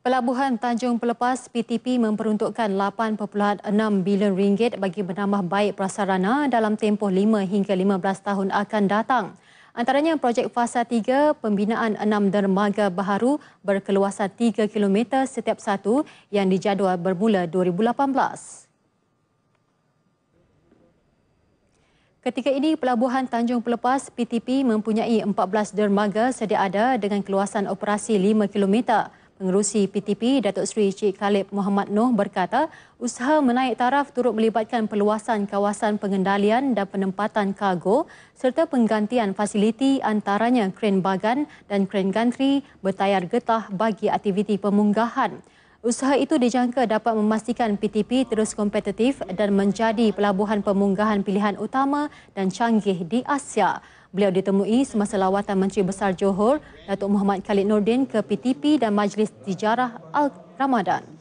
Pelabuhan Tanjung Pelepas PTP memperuntukkan 8.6 bilion ringgit bagi menambah baik prasarana dalam tempoh 5 hingga 15 tahun akan datang. Antaranya projek fasa 3 pembinaan 6 dermaga baharu berkeluasan 3 km setiap satu yang dijadual bermula 2018. Ketika ini, Pelabuhan Tanjung Pelepas PTP mempunyai 14 dermaga sedia ada dengan keluasan operasi 5 kilometer. Pengerusi PTP Datuk Seri Cik Khalid Muhammad Noh berkata, usaha menaik taraf turut melibatkan perluasan kawasan pengendalian dan penempatan kargo serta penggantian fasiliti antaranya kren bagan dan kren gantri bertayar getah bagi aktiviti pemunggahan. Usaha itu dijangka dapat memastikan PTP terus kompetitif dan menjadi pelabuhan pemunggahan pilihan utama dan canggih di Asia. Beliau ditemui semasa lawatan Menteri Besar Johor, Datuk Muhammad Khalid Nordin ke PTP dan Majlis Tijarah Al-Ramadan.